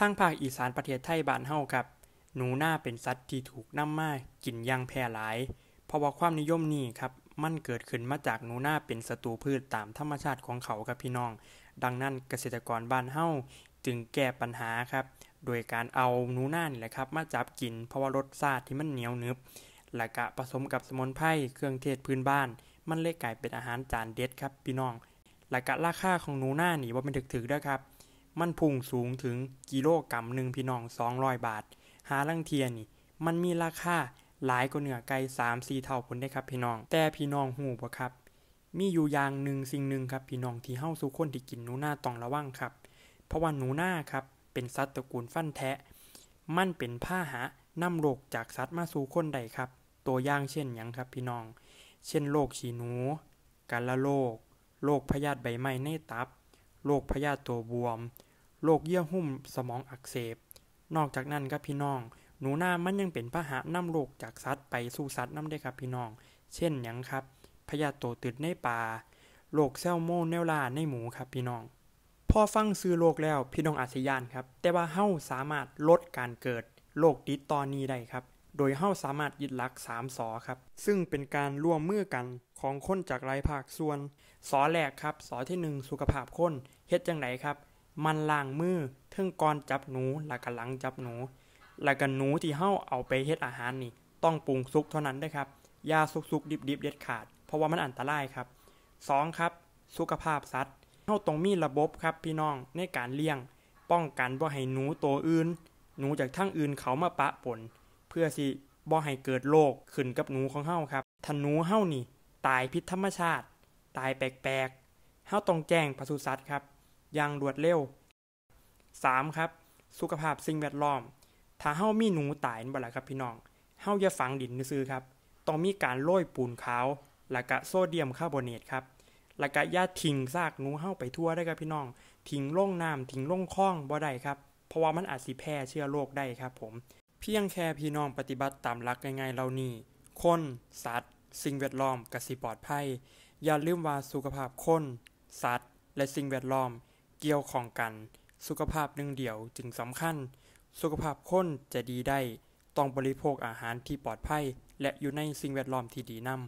ทางภาคอีสานประเทศไทยบ้านเฮาครับ หนูหน้าเป็นสัตว์ที่ถูกนำมากินอย่างแพร่หลาย เพราะว่าความนิยมนี้ครับ มันเกิดขึ้นมาจากหนูหน้าเป็นศัตรูพืชตามธรรมชาติของเขาครับพี่น้อง ดังนั้นเกษตรกรบ้านเฮาจึงแก้ปัญหาครับโดยการเอาหนูหน้านี่แหละครับมาจับกินเพราะว่ารสชาติที่มันเหนียวหนึบ และกะผสมกับสมุนไพรเครื่องเทศพื้นบ้าน มันเลยกลายเป็นอาหารจานเด็ดครับพี่น้อง และกะราคาของหนูหน้านี่ว่าเป็นถึกๆด้วยครับมันพุ่งสูงถึงกิโลกรัมหนึ่งพี่น้องสองร้อยบาท หาลังเทียนี่ มันมีราคาหลายกว่าเนื้อไก่สามสี่เท่าผลได้ครับพี่น้อง แต่พี่น้องหูบ่ครับ มีอยู่อย่างหนึ่งสิ่งหนึ่งครับพี่น้องที่เฮ้าสู่คนที่กินหนูหน้าต้องระวังครับเพราะว่าหนูหน้าครับเป็นสัตว์ตระกูลฟันแทะมันเป็นผ้าหะนำโรคจากสัตว์มาสู่คนใดครับ ตัวอย่างเช่นอย่างครับพี่น้อง เช่นโรคฉีหนูกาละโรคโรคพยาธิใบไม้ในตับโรคพยาธิตัวบวมโรคเยื่อหุ้มสมองอักเสบ นอกจากนั้นครับพี่น้อง หนูหน้ามันยังเป็นพาหะนำโรคจากสัตว์ไปสู่สัตว์นำได้ครับพี่น้อง เช่นอย่างครับพยาธิตัวตืดในป่าโรคเซลโมนเนลลาในหมูครับพี่น้องพอฟังซื้อโรคแล้วพี่น้องอาศยานครับ แต่ว่าเฮ้าสามารถลดการเกิดโรคติดต่อนี้ ได้ครับ โดยเฮ้าสามารถยึดหลัก3สอครับ ซึ่งเป็นการร่วมมือกันของคนจากหลายภาคส่วนสอแรกครับสอที่1 สุขภาพคนเฮ็ดจังไดครับมันล่างมือทึ่งก่อนจับหนูแล้วก็หลังจับหนูแล้วก็หนูที่เฮาเอาไปเฮ็ดอาหารนี่ ต้องปรุงสุกเท่านั้นได้ครับยาสุกๆ ดิบๆเด็ดขาด เพราะว่ามันอันตรายครับ 2. ครับ สุขภาพสัตว์เฮาต้องมีระบบครับพี่น้องในการเลี้ยงป้องกันบ่ให้หนูตัวอื่นหนูจากทั้งอื่นเขามาปะปนเพื่อสิบ่ให้เกิดโรคขึ้นกับหนูของเฮาครับ ถ้าหนูเฮานี่ ตายพิษธรรมชาติ ตายแปลกๆเฮาต้องแจ้งปศุสัตว์ครับอย่างรวดเร็ว 3. ครับ สุขภาพสิ่งแวดล้อม ถ้าเฮา มีหนูตายนบ่ละครับพี่น้อง เฮาอย่าฝังดินซื้อครับ ต้องมีการโรยปูนขาว และกะโซเดียมคาร์บอเนตครับ และกะย่าทิ้งซากหนูเฮาไปทั่วได้ครับพี่น้อง ทิ้งลงน้ำทิ้งลงคลองบ่ได้ครับ เพราะว่ามันอาจสิแพร่เชื้อโรคได้ครับผม เพียงแค่พี่น้องปฏิบัติตามหลักง่ายๆเหล่านี้ คน สัตว์ สิ่งแวดล้อมกสิปลอดภัย อย่าลืมว่าสุขภาพคน สัตว์ และสิ่งแวดล้อมเกี่ยวของกัน สุขภาพหนึ่งเดียวจึงสำคัญ สุขภาพคนจะดีได้ต้องบริโภคอาหารที่ปลอดภัย และอยู่ในสิ่งแวดล้อมที่ดีนำ